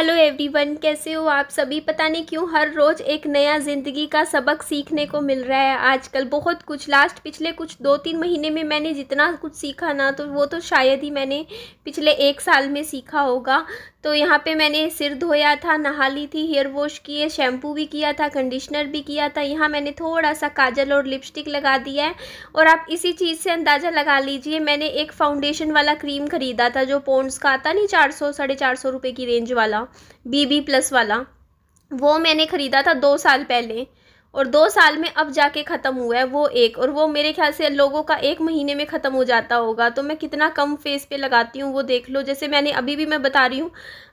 hello everyone कैसे हो आप सभी पता नहीं क्यों हर रोज़ एक नया ज़िंदगी का सबक सीखने को मिल रहा है आजकल बहुत कुछ लास्ट पिछले कुछ दो तीन महीने में मैंने जितना कुछ सीखा ना तो वो तो शायद ही मैंने पिछले एक साल में सीखा होगा तो यहाँ पे मैंने सिर धोया था नहा ली थी हेयर वॉश किए शैम्पू भी किया था कंडीशनर भी किया था यहाँ मैंने थोड़ा सा काजल और लिपस्टिक लगा दिया है और आप इसी चीज़ से अंदाज़ा लगा लीजिए मैंने एक फाउंडेशन वाला क्रीम ख़रीदा था जो पोन्स का आता नहीं चार सौ साढ़े चार सौ रुपये की रेंज वाला बी बी प्लस वाला वो मैंने ख़रीदा था दो साल पहले और दो साल में अब जाके ख़त्म हुआ है वो एक और वो मेरे ख्याल से लोगों का एक महीने में ख़त्म हो जाता होगा तो मैं कितना कम फेस पे लगाती हूँ वो देख लो जैसे मैंने अभी भी मैं बता रही हूँ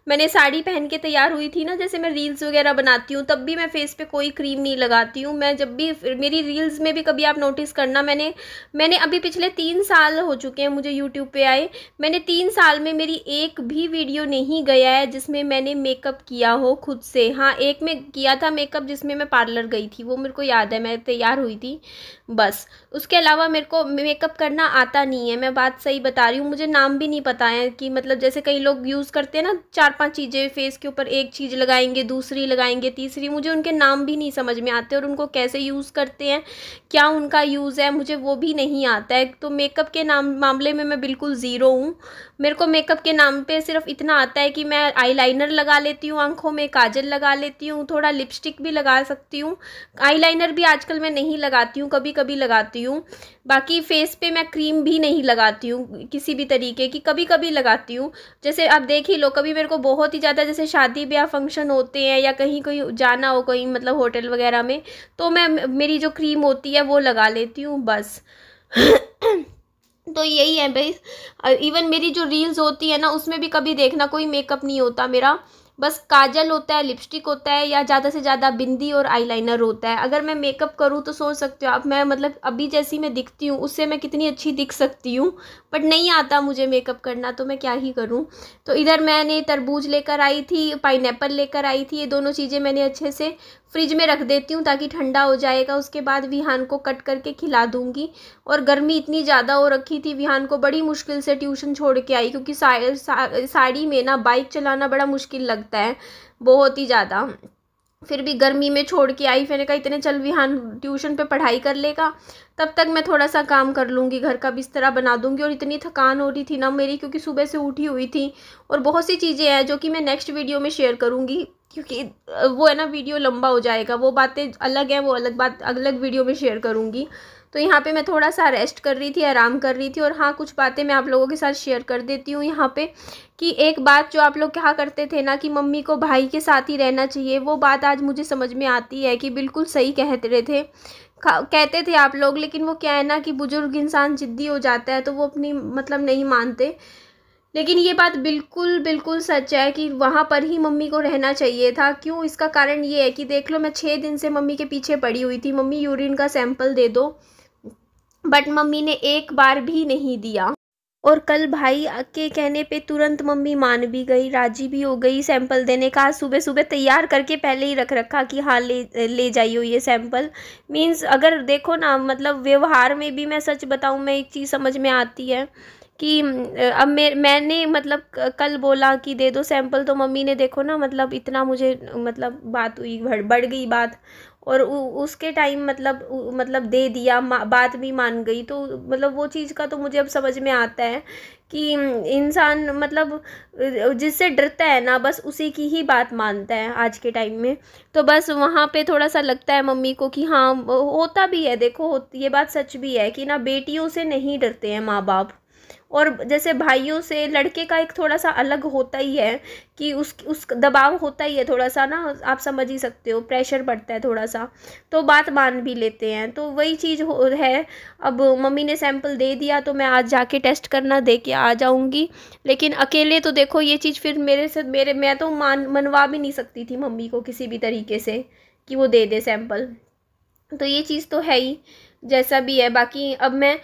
मैंने साड़ी पहन के तैयार हुई थी ना जैसे मैं रील्स वगैरह बनाती हूँ तब भी मैं फेस पे कोई क्रीम नहीं लगाती हूँ मैं जब भी मेरी रील्स में भी कभी आप नोटिस करना मैंने मैंने अभी पिछले तीन साल हो चुके हैं मुझे यूट्यूब पे आए मैंने तीन साल में मेरी एक भी वीडियो नहीं गया है जिसमें मैंने मेकअप किया हो खुद से हाँ एक में किया था मेकअप जिसमें मैं पार्लर गई थी वो मेरे को याद है मैं तैयार हुई थी बस उसके अलावा मेरे को मेकअप करना आता नहीं है मैं बात सही बता रही हूँ मुझे नाम भी नहीं पता है कि मतलब जैसे कई लोग यूज़ करते हैं ना चार पांच चीज़ें फेस के ऊपर एक चीज़ लगाएंगे दूसरी लगाएंगे तीसरी मुझे उनके नाम भी नहीं समझ में आते और उनको कैसे यूज़ करते हैं क्या उनका यूज़ है मुझे वो भी नहीं आता है तो मेकअप के नाम मामले में मैं बिल्कुल ज़ीरो हूँ मेरे को मेकअप के नाम पर सिर्फ इतना आता है कि मैं आई लगा लेती हूँ आंखों में काजल लगा लेती हूँ थोड़ा लिपस्टिक भी लगा सकती हूँ आई भी आजकल मैं नहीं लगाती हूँ कभी कभी लगाती हूँ बाकी फेस पे मैं क्रीम भी नहीं लगाती हूँ किसी भी तरीके की कभी कभी लगाती हूँ जैसे आप देख ही लो कभी मेरे को बहुत ही ज़्यादा जैसे शादी ब्याह फंक्शन होते हैं या कहीं कोई जाना हो कहीं मतलब होटल वगैरह में तो मैं मेरी जो क्रीम होती है वो लगा लेती हूँ बस तो यही है भाई इवन मेरी जो रील्स होती है ना उसमें भी कभी देखना कोई मेकअप नहीं होता मेरा बस काजल होता है लिपस्टिक होता है या ज़्यादा से ज़्यादा बिंदी और आईलाइनर होता है अगर मैं मेकअप करूँ तो सोच सकते हो आप मैं मतलब अभी जैसी मैं दिखती हूँ उससे मैं कितनी अच्छी दिख सकती हूँ बट नहीं आता मुझे मेकअप करना तो मैं क्या ही करूँ तो इधर मैंने तरबूज लेकर आई थी पाइनएप्पल लेकर आई थी ये दोनों चीज़ें मैंने अच्छे से फ्रिज में रख देती हूँ ताकि ठंडा हो जाएगा उसके बाद विहान को कट करके खिला दूँगी और गर्मी इतनी ज़्यादा हो रखी थी विहान को बड़ी मुश्किल से ट्यूशन छोड़ के आई क्योंकि साड़ी में ना बाइक चलाना बड़ा मुश्किल लगता लगता है बहुत ही ज़्यादा फिर भी गर्मी में छोड़ के आई मैंने कहा इतने चल विहान ट्यूशन पे पढ़ाई कर लेगा तब तक मैं थोड़ा सा काम कर लूँगी घर का बिस्तरा बना दूँगी और इतनी थकान हो रही थी ना मेरी क्योंकि सुबह से उठी हुई थी और बहुत सी चीज़ें हैं जो कि मैं नेक्स्ट वीडियो में शेयर करूँगी क्योंकि वो है ना वीडियो लंबा हो जाएगा वो बातें अलग हैं वो अलग बात अलग वीडियो में शेयर करूँगी तो यहाँ पे मैं थोड़ा सा रेस्ट कर रही थी आराम कर रही थी और हाँ कुछ बातें मैं आप लोगों के साथ शेयर कर देती हूँ यहाँ पे कि एक बात जो आप लोग कहा करते थे ना कि मम्मी को भाई के साथ ही रहना चाहिए वो बात आज मुझे समझ में आती है कि बिल्कुल सही कह रहे थे कहते थे आप लोग लेकिन वो क्या है ना कि बुज़ुर्ग इंसान ज़िद्दी हो जाता है तो वो अपनी मतलब नहीं मानते लेकिन ये बात बिल्कुल बिल्कुल सच है कि वहाँ पर ही मम्मी को रहना चाहिए था क्यों इसका कारण ये है कि देख लो मैं छः दिन से मम्मी के पीछे पड़ी हुई थी मम्मी यूरिन का सैंपल दे दो बट मम्मी ने एक बार भी नहीं दिया और कल भाई के कहने पे तुरंत मम्मी मान भी गई राजी भी हो गई सैंपल देने का सुबह सुबह तैयार करके पहले ही रख रखा कि हाँ ले ले जाइयो ये सैंपल मीन्स अगर देखो ना मतलब व्यवहार में भी मैं सच बताऊँ मैं एक चीज़ समझ में आती है कि अब मे मैंने मतलब कल बोला कि दे दो सैंपल तो मम्मी ने देखो ना मतलब इतना मुझे मतलब बात हुई बढ़ बढ़ गई बात और उ, उसके टाइम मतलब उ, मतलब दे दिया बात भी मान गई तो मतलब वो चीज़ का तो मुझे अब समझ में आता है कि इंसान मतलब जिससे डरता है ना बस उसी की ही बात मानता है आज के टाइम में तो बस वहाँ पे थोड़ा सा लगता है मम्मी को कि हाँ होता भी है देखो ये बात सच भी है कि ना बेटियों से नहीं डरते हैं माँ बाप और जैसे भाइयों से लड़के का एक थोड़ा सा अलग होता ही है कि उस उस दबाव होता ही है थोड़ा सा ना आप समझ ही सकते हो प्रेशर बढ़ता है थोड़ा सा तो बात मान भी लेते हैं तो वही चीज़ हो है अब मम्मी ने सैंपल दे दिया तो मैं आज जाके टेस्ट करना दे के आ जाऊँगी लेकिन अकेले तो देखो ये चीज़ फिर मेरे से मेरे मैं तो मान मनवा भी नहीं सकती थी मम्मी को किसी भी तरीके से कि वो दे दे सैंपल तो ये चीज़ तो है ही जैसा भी है बाकी अब मैं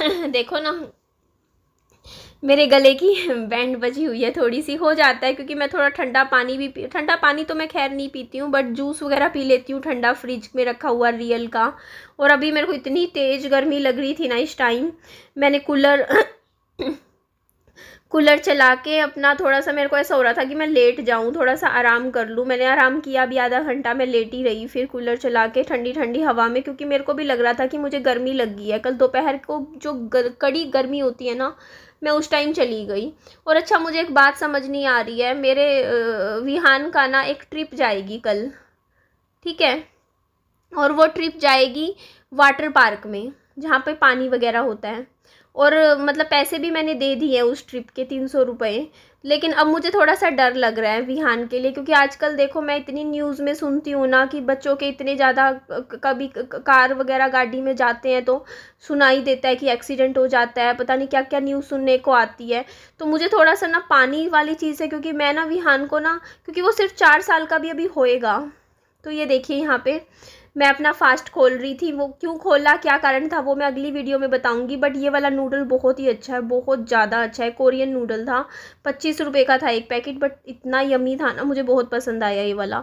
देखो ना मेरे गले की बैंड बजी हुई है थोड़ी सी हो जाता है क्योंकि मैं थोड़ा ठंडा पानी भी पी ठंडा पानी तो मैं खैर नहीं पीती हूँ बट जूस वगैरह पी लेती हूँ ठंडा फ्रिज में रखा हुआ रियल का और अभी मेरे को इतनी तेज़ गर्मी लग रही थी ना इस टाइम मैंने कूलर कूलर चला के अपना थोड़ा सा मेरे को ऐसा हो रहा था कि मैं लेट जाऊँ थोड़ा सा आराम कर लूँ मैंने आराम किया अभी आधा घंटा मैं लेट ही रही फिर कूलर चला के ठंडी ठंडी हवा में क्योंकि मेरे को भी लग रहा था कि मुझे गर्मी लग गई है कल दोपहर को जो गर, कड़ी गर्मी होती है ना मैं उस टाइम चली गई और अच्छा मुझे एक बात समझ नहीं आ रही है मेरे विहान का ना एक ट्रिप जाएगी कल ठीक है और वो ट्रिप जाएगी वाटर पार्क में जहाँ पर पानी वगैरह होता है और मतलब पैसे भी मैंने दे दिए हैं उस ट्रिप के तीन सौ रुपये लेकिन अब मुझे थोड़ा सा डर लग रहा है विहान के लिए क्योंकि आजकल देखो मैं इतनी न्यूज़ में सुनती हूँ ना कि बच्चों के इतने ज़्यादा कभी कार वगैरह गाड़ी में जाते हैं तो सुनाई देता है कि एक्सीडेंट हो जाता है पता नहीं क्या क्या न्यूज़ सुनने को आती है तो मुझे थोड़ा सा ना पानी वाली चीज़ है क्योंकि मैं ना विहान को ना क्योंकि वो सिर्फ चार साल का भी अभी होएगा तो ये देखिए यहाँ पर मैं अपना फास्ट खोल रही थी वो क्यों खोला क्या कारण था वो मैं अगली वीडियो में बताऊंगी बट ये वाला नूडल बहुत ही अच्छा है बहुत ज़्यादा अच्छा है कोरियन नूडल था पच्चीस रुपये का था एक पैकेट बट इतना यमी था ना मुझे बहुत पसंद आया ये वाला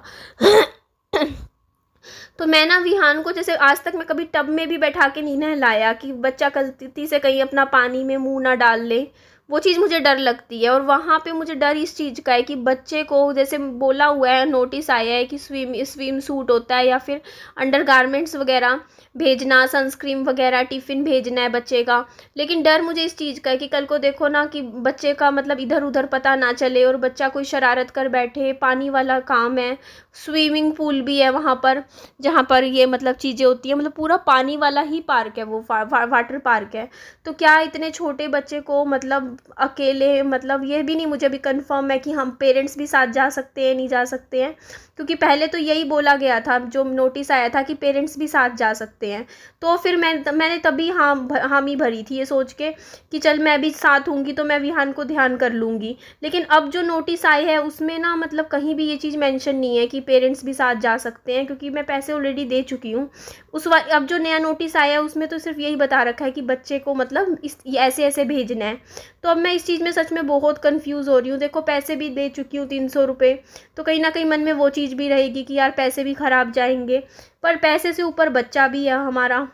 तो मैं ना विहान को जैसे आज तक मैं कभी टब में भी बैठा के नहीं नहलाया कि बच्चा गलती से कहीं अपना पानी में मुँह ना डाल ले वो चीज़ मुझे डर लगती है और वहाँ पे मुझे डर इस चीज़ का है कि बच्चे को जैसे बोला हुआ है नोटिस आया है कि स्विम स्विम सूट होता है या फिर अंडर गारमेंट्स वगैरह भेजना सनस्क्रीन वगैरह टिफ़िन भेजना है बच्चे का लेकिन डर मुझे इस चीज़ का है कि कल को देखो ना कि बच्चे का मतलब इधर उधर पता ना चले और बच्चा कोई शरारत कर बैठे पानी वाला काम है स्विमिंग पूल भी है वहाँ पर जहाँ पर ये मतलब चीज़ें होती हैं मतलब पूरा पानी वाला ही पार्क है वो वाटर पार्क है तो क्या इतने छोटे बच्चे को मतलब अकेले मतलब ये भी नहीं मुझे अभी कन्फर्म है कि हम पेरेंट्स भी साथ जा सकते हैं नहीं जा सकते हैं क्योंकि पहले तो यही बोला गया था जो नोटिस आया था कि पेरेंट्स भी साथ जा सकते हैं तो फिर मैं मैंने तभी हाँ हामी भरी थी ये सोच के कि चल मैं भी साथ हूँगी तो मैं विहान को ध्यान कर लूँगी लेकिन अब जो नोटिस आई है उसमें ना मतलब कहीं भी ये चीज़ मैंशन नहीं है कि पेरेंट्स भी साथ जा सकते हैं क्योंकि मैं पैसे ऑलरेडी दे चुकी हूँ उस अब जो नया नोटिस आया है उसमें तो सिर्फ यही बता रखा है कि बच्चे को मतलब इस ऐसे ऐसे भेजना है तो अब मैं इस चीज़ में सच में बहुत कन्फ्यूज़ हो रही हूँ देखो पैसे भी दे चुकी हूँ तीन सौ रुपये तो कहीं ना कहीं मन में वो चीज़ भी रहेगी कि यार पैसे भी ख़राब जाएंगे पर पैसे से ऊपर बच्चा भी है हमारा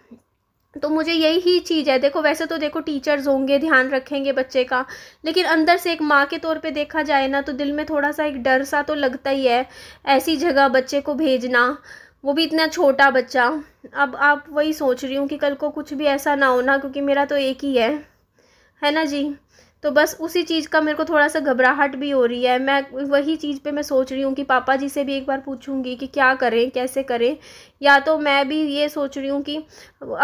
तो मुझे यही ही चीज़ है देखो वैसे तो देखो टीचर्स होंगे ध्यान रखेंगे बच्चे का लेकिन अंदर से एक माँ के तौर पे देखा जाए ना तो दिल में थोड़ा सा एक डर सा तो लगता ही है ऐसी जगह बच्चे को भेजना वो भी इतना छोटा बच्चा अब आप वही सोच रही हूँ कि कल को कुछ भी ऐसा ना हो ना क्योंकि मेरा तो एक ही है है ना जी तो बस उसी चीज़ का मेरे को थोड़ा सा घबराहट भी हो रही है मैं वही चीज़ पे मैं सोच रही हूँ कि पापा जी से भी एक बार पूछूंगी कि क्या करें कैसे करें या तो मैं भी ये सोच रही हूँ कि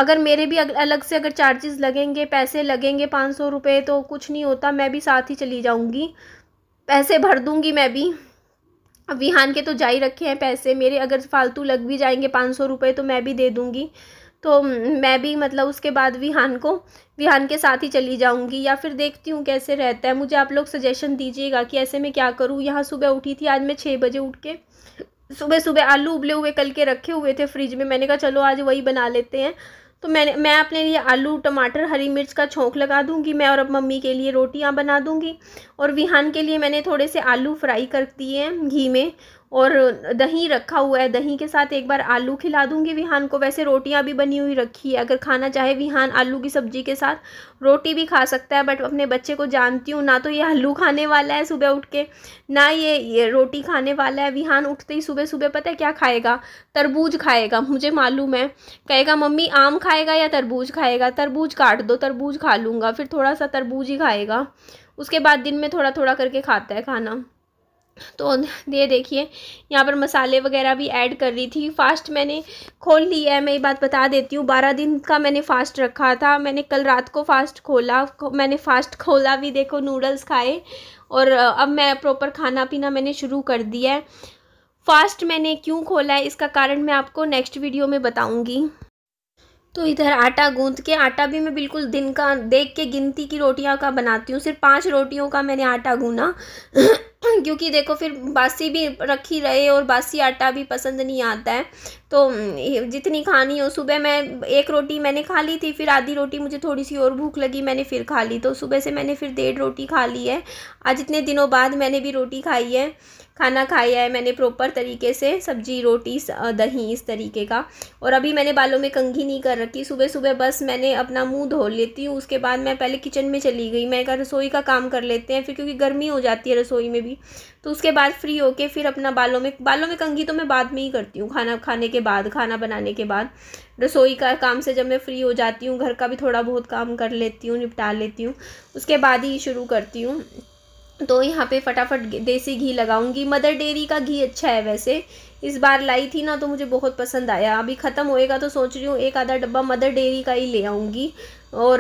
अगर मेरे भी अलग से अगर चार्जेस लगेंगे पैसे लगेंगे पाँच सौ रुपये तो कुछ नहीं होता मैं भी साथ ही चली जाऊँगी पैसे भर दूँगी मैं भी विहान के तो जा ही रखे हैं पैसे मेरे अगर फालतू लग भी जाएंगे पाँच सौ रुपये तो मैं भी दे दूँगी तो मैं भी मतलब उसके बाद विहान को विहान के साथ ही चली जाऊँगी या फिर देखती हूँ कैसे रहता है मुझे आप लोग सजेशन दीजिएगा कि ऐसे मैं क्या करूँ यहाँ सुबह उठी थी आज मैं छः बजे उठ के सुबह सुबह आलू उबले हुए कल के रखे हुए थे फ्रिज में मैंने कहा चलो आज वही बना लेते हैं तो मैंने मैं अपने लिए आलू टमाटर हरी मिर्च का छोंक लगा दूंगी मैं और अब मम्मी के लिए रोटियां बना दूंगी और विहान के लिए मैंने थोड़े से आलू फ्राई कर दिए हैं घी में और दही रखा हुआ है दही के साथ एक बार आलू खिला दूंगी विहान को वैसे रोटियां भी बनी हुई रखी है अगर खाना चाहे विहान आलू की सब्जी के साथ रोटी भी खा सकता है बट अपने बच्चे को जानती हूँ ना तो ये आलू खाने वाला है सुबह उठ के ना ये ये रोटी खाने वाला है विहान उठते ही सुबह सुबह पता है क्या खाएगा तरबूज खाएगा मुझे मालूम है कहेगा मम्मी आम खाएगा या तरबूज खाएगा तरबूज काट दो तरबूज खा लूँगा फिर थोड़ा सा तरबूज ही खाएगा उसके बाद दिन में थोड़ा थोड़ा करके खाता है खाना तो ये देखिए यहाँ पर मसाले वगैरह भी ऐड कर रही थी फ़ास्ट मैंने खोल लिया है मैं ये बात बता देती हूँ बारह दिन का मैंने फ़ास्ट रखा था मैंने कल रात को फ़ास्ट खोला मैंने फ़ास्ट खोला भी देखो नूडल्स खाए और अब मैं प्रॉपर खाना पीना मैंने शुरू कर दिया है फ़ास्ट मैंने क्यों खोला है इसका कारण मैं आपको नेक्स्ट वीडियो में बताऊँगी तो इधर आटा गूंद के आटा भी मैं बिल्कुल दिन का देख के गिनती की रोटियों का बनाती हूँ सिर्फ पांच रोटियों का मैंने आटा गूना क्योंकि देखो फिर बासी भी रखी रहे और बासी आटा भी पसंद नहीं आता है तो जितनी खानी हो सुबह मैं एक रोटी मैंने खा ली थी फिर आधी रोटी मुझे थोड़ी सी और भूख लगी मैंने फिर खा ली तो सुबह से मैंने फिर डेढ़ रोटी खा ली है आज इतने दिनों बाद मैंने भी रोटी खाई है खाना खाया है मैंने प्रॉपर तरीके से सब्जी रोटी दही इस तरीके का और अभी मैंने बालों में कंघी नहीं कर रखी सुबह सुबह बस मैंने अपना मुंह धो लेती हूँ उसके बाद मैं पहले किचन में चली गई मैं कहा रसोई का काम कर लेते हैं फिर क्योंकि गर्मी हो जाती है रसोई में भी तो उसके बाद फ्री होके फिर अपना बालों में बालों में कंघी तो मैं बाद में ही करती हूँ खाना खाने के बाद खाना बनाने के बाद रसोई का काम से जब मैं फ्री हो जाती हूँ घर का भी थोड़ा बहुत काम कर लेती हूँ निपटा लेती हूँ उसके बाद ही शुरू करती हूँ तो यहाँ पे फटाफट देसी घी लगाऊंगी मदर डेयरी का घी अच्छा है वैसे इस बार लाई थी ना तो मुझे बहुत पसंद आया अभी ख़त्म होएगा तो सोच रही हूँ एक आधा डब्बा मदर डेयरी का ही ले आऊँगी और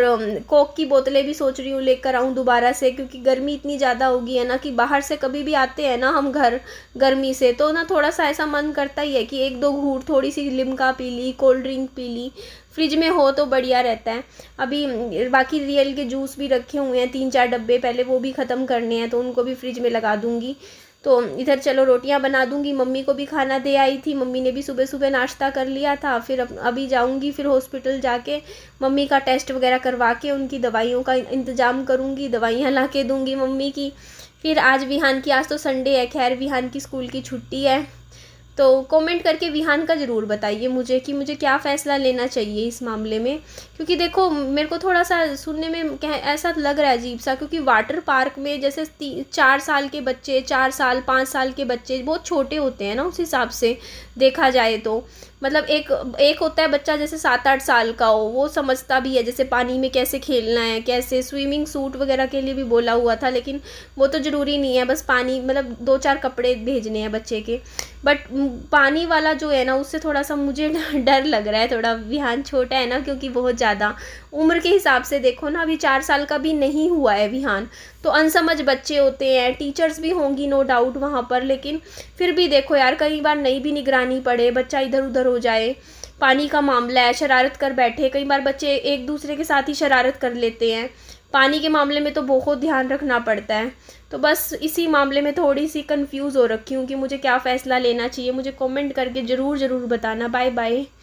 कोक की बोतलें भी सोच रही हूँ लेकर आऊँ दोबारा से क्योंकि गर्मी इतनी ज़्यादा होगी है ना कि बाहर से कभी भी आते हैं ना हम घर गर्मी से तो ना थोड़ा सा ऐसा मन करता ही है कि एक दो घूट थोड़ी सी लिमका पी ली कोल्ड ड्रिंक पी ली फ्रिज में हो तो बढ़िया रहता है अभी बाकी रियल के जूस भी रखे हुए हैं तीन चार डब्बे पहले वो भी ख़त्म करने हैं तो उनको भी फ्रिज में लगा दूँगी तो इधर चलो रोटियां बना दूंगी मम्मी को भी खाना दे आई थी मम्मी ने भी सुबह सुबह नाश्ता कर लिया था फिर अभी जाऊंगी फिर हॉस्पिटल जाके मम्मी का टेस्ट वगैरह करवा के उनकी दवाइयों का इंतज़ाम करूँगी दवाइयाँ ला के दूंगी मम्मी की फिर आज विहान की आज तो संडे है खैर विहान की स्कूल की छुट्टी है तो कमेंट करके विहान का ज़रूर बताइए मुझे कि मुझे क्या फ़ैसला लेना चाहिए इस मामले में क्योंकि देखो मेरे को थोड़ा सा सुनने में कह ऐसा लग रहा है अजीब सा क्योंकि वाटर पार्क में जैसे चार साल के बच्चे चार साल पाँच साल के बच्चे बहुत छोटे होते हैं ना उस हिसाब से देखा जाए तो मतलब एक एक होता है बच्चा जैसे सात आठ साल का हो वो समझता भी है जैसे पानी में कैसे खेलना है कैसे स्विमिंग सूट वगैरह के लिए भी बोला हुआ था लेकिन वो तो ज़रूरी नहीं है बस पानी मतलब दो चार कपड़े भेजने हैं बच्चे के बट पानी वाला जो है ना उससे थोड़ा सा मुझे डर लग रहा है थोड़ा विहान छोटा है ना क्योंकि बहुत ज़्यादा उम्र के हिसाब से देखो ना अभी चार साल का भी नहीं हुआ है विहान तो अनसमझ बच्चे होते हैं टीचर्स भी होंगी नो डाउट वहाँ पर लेकिन फिर भी देखो यार कई बार नहीं भी निगरानी पड़े बच्चा इधर उधर हो जाए पानी का मामला है शरारत कर बैठे कई बार बच्चे एक दूसरे के साथ ही शरारत कर लेते हैं पानी के मामले में तो बहुत ध्यान रखना पड़ता है तो बस इसी मामले में थोड़ी सी कंफ्यूज हो रखी हूँ कि मुझे क्या फ़ैसला लेना चाहिए मुझे कमेंट करके ज़रूर ज़रूर बताना बाय बाय